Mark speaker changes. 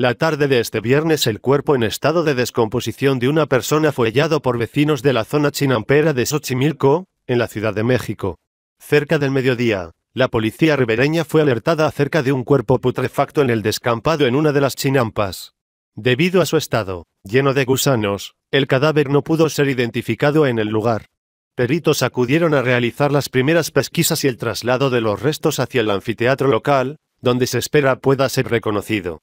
Speaker 1: La tarde de este viernes el cuerpo en estado de descomposición de una persona fue hallado por vecinos de la zona chinampera de Xochimilco, en la Ciudad de México. Cerca del mediodía, la policía ribereña fue alertada acerca de un cuerpo putrefacto en el descampado en una de las chinampas. Debido a su estado, lleno de gusanos, el cadáver no pudo ser identificado en el lugar. Peritos acudieron a realizar las primeras pesquisas y el traslado de los restos hacia el anfiteatro local, donde se espera pueda ser reconocido.